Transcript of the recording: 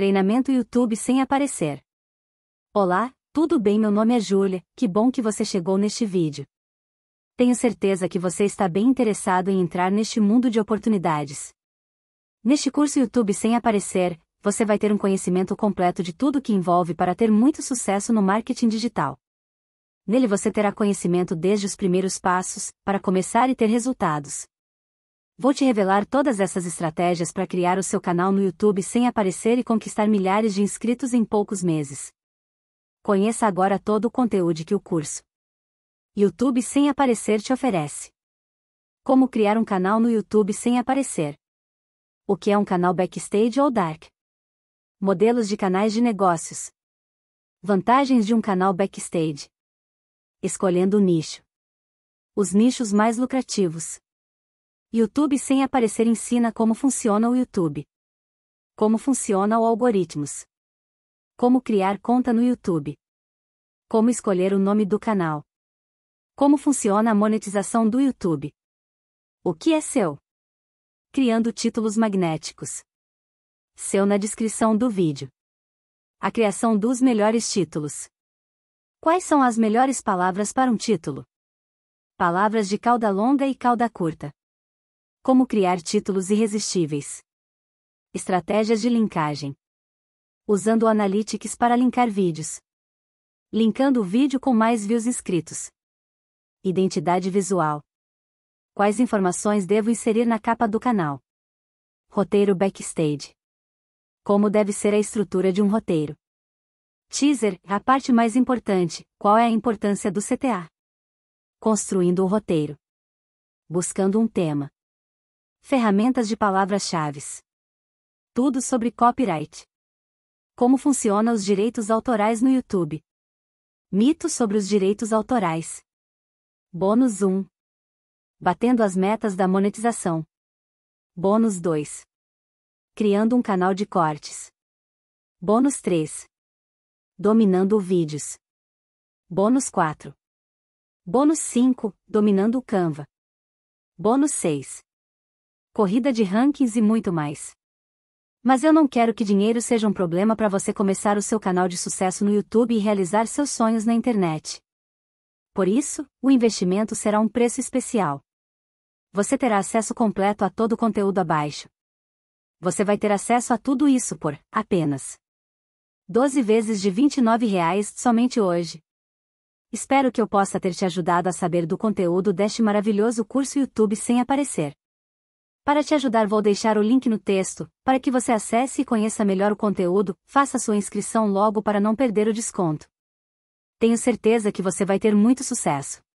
Treinamento YouTube sem aparecer. Olá, tudo bem? Meu nome é Julia, que bom que você chegou neste vídeo. Tenho certeza que você está bem interessado em entrar neste mundo de oportunidades. Neste curso YouTube sem aparecer, você vai ter um conhecimento completo de tudo que envolve para ter muito sucesso no marketing digital. Nele você terá conhecimento desde os primeiros passos, para começar e ter resultados, Vou te revelar todas essas estratégias para criar o seu canal no YouTube sem aparecer e conquistar milhares de inscritos em poucos meses. Conheça agora todo o conteúdo que o curso YouTube sem aparecer te oferece. Como criar um canal no YouTube sem aparecer? O que é um canal backstage ou dark? Modelos de canais de negócios. Vantagens de um canal backstage. Escolhendo o nicho. Os nichos mais lucrativos YouTube sem aparecer ensina como funciona o YouTube. Como funciona o algoritmos. Como criar conta no YouTube. Como escolher o nome do canal. Como funciona a monetização do YouTube. O que é seu? Criando títulos magnéticos. Seu na descrição do vídeo. A criação dos melhores títulos. Quais são as melhores palavras para um título? Palavras de cauda longa e cauda curta como criar títulos irresistíveis. Estratégias de linkagem. Usando o Analytics para linkar vídeos. Linkando o vídeo com mais views inscritos. Identidade visual. Quais informações devo inserir na capa do canal? Roteiro backstage. Como deve ser a estrutura de um roteiro? Teaser, a parte mais importante, qual é a importância do CTA? Construindo o roteiro. Buscando um tema Ferramentas de palavras-chave. Tudo sobre copyright. Como funcionam os direitos autorais no YouTube. Mitos sobre os direitos autorais. Bônus 1. Batendo as metas da monetização. Bônus 2. Criando um canal de cortes. Bônus 3. Dominando vídeos. Bônus 4. Bônus 5. Dominando o Canva. Bônus 6 corrida de rankings e muito mais. Mas eu não quero que dinheiro seja um problema para você começar o seu canal de sucesso no YouTube e realizar seus sonhos na internet. Por isso, o investimento será um preço especial. Você terá acesso completo a todo o conteúdo abaixo. Você vai ter acesso a tudo isso por apenas 12 vezes de R$ 29,00 somente hoje. Espero que eu possa ter te ajudado a saber do conteúdo deste maravilhoso curso YouTube sem aparecer. Para te ajudar, vou deixar o link no texto, para que você acesse e conheça melhor o conteúdo, faça sua inscrição logo para não perder o desconto. Tenho certeza que você vai ter muito sucesso.